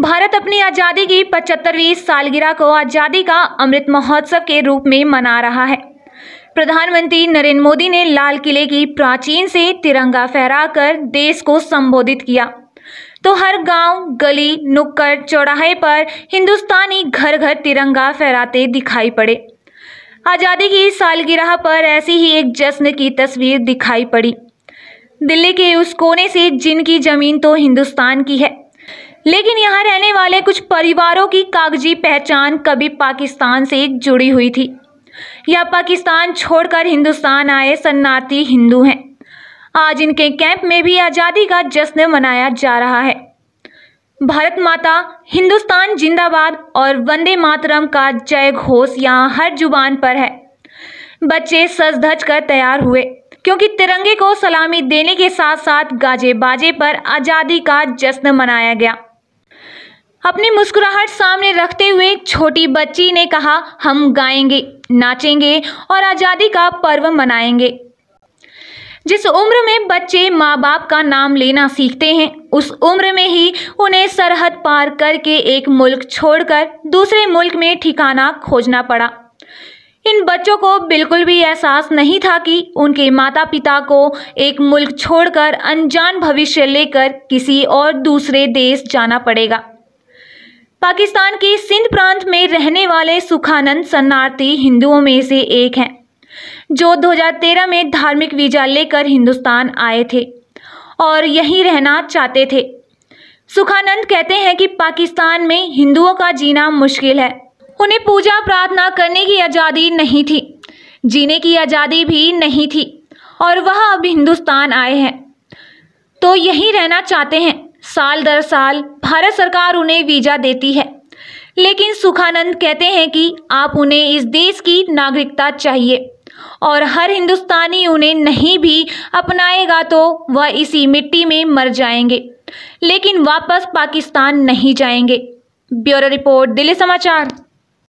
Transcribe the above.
भारत अपनी आज़ादी की पचहत्तरवीं सालगिरह को आज़ादी का अमृत महोत्सव के रूप में मना रहा है प्रधानमंत्री नरेंद्र मोदी ने लाल किले की प्राचीन से तिरंगा फहराकर देश को संबोधित किया तो हर गांव, गली नुक्कड़ चौराहे पर हिंदुस्तानी घर घर तिरंगा फहराते दिखाई पड़े आज़ादी की सालगिरह पर ऐसी ही एक जश्न की तस्वीर दिखाई पड़ी दिल्ली के उस कोने से जिनकी ज़मीन तो हिंदुस्तान की है लेकिन यहाँ रहने वाले कुछ परिवारों की कागजी पहचान कभी पाकिस्तान से जुड़ी हुई थी या पाकिस्तान छोड़कर हिंदुस्तान आए सन्नाती हिंदू हैं आज इनके कैंप में भी आज़ादी का जश्न मनाया जा रहा है भारत माता हिंदुस्तान जिंदाबाद और वंदे मातरम का जय घोष यहाँ हर जुबान पर है बच्चे सज धज कर तैयार हुए क्योंकि तिरंगे को सलामी देने के साथ साथ गाजे बाजे पर आज़ादी का जश्न मनाया गया अपनी मुस्कुराहट सामने रखते हुए एक छोटी बच्ची ने कहा हम गाएंगे नाचेंगे और आज़ादी का पर्व मनाएंगे जिस उम्र में बच्चे माँ बाप का नाम लेना सीखते हैं उस उम्र में ही उन्हें सरहद पार करके एक मुल्क छोड़कर दूसरे मुल्क में ठिकाना खोजना पड़ा इन बच्चों को बिल्कुल भी एहसास नहीं था कि उनके माता पिता को एक मुल्क छोड़कर अनजान भविष्य लेकर किसी और दूसरे देश जाना पड़ेगा पाकिस्तान के सिंध प्रांत में रहने वाले सुखानंद शरणार्थी हिंदुओं में से एक हैं जो 2013 में धार्मिक वीजा लेकर हिंदुस्तान आए थे और यहीं रहना चाहते थे सुखानंद कहते हैं कि पाकिस्तान में हिंदुओं का जीना मुश्किल है उन्हें पूजा प्रार्थना करने की आज़ादी नहीं थी जीने की आज़ादी भी नहीं थी और वह अब हिंदुस्तान आए हैं तो यहीं रहना चाहते हैं साल दर साल भारत सरकार उन्हें वीजा देती है लेकिन सुखानंद कहते हैं कि आप उन्हें इस देश की नागरिकता चाहिए और हर हिंदुस्तानी उन्हें नहीं भी अपनाएगा तो वह इसी मिट्टी में मर जाएंगे लेकिन वापस पाकिस्तान नहीं जाएंगे ब्यूरो रिपोर्ट दिल्ली समाचार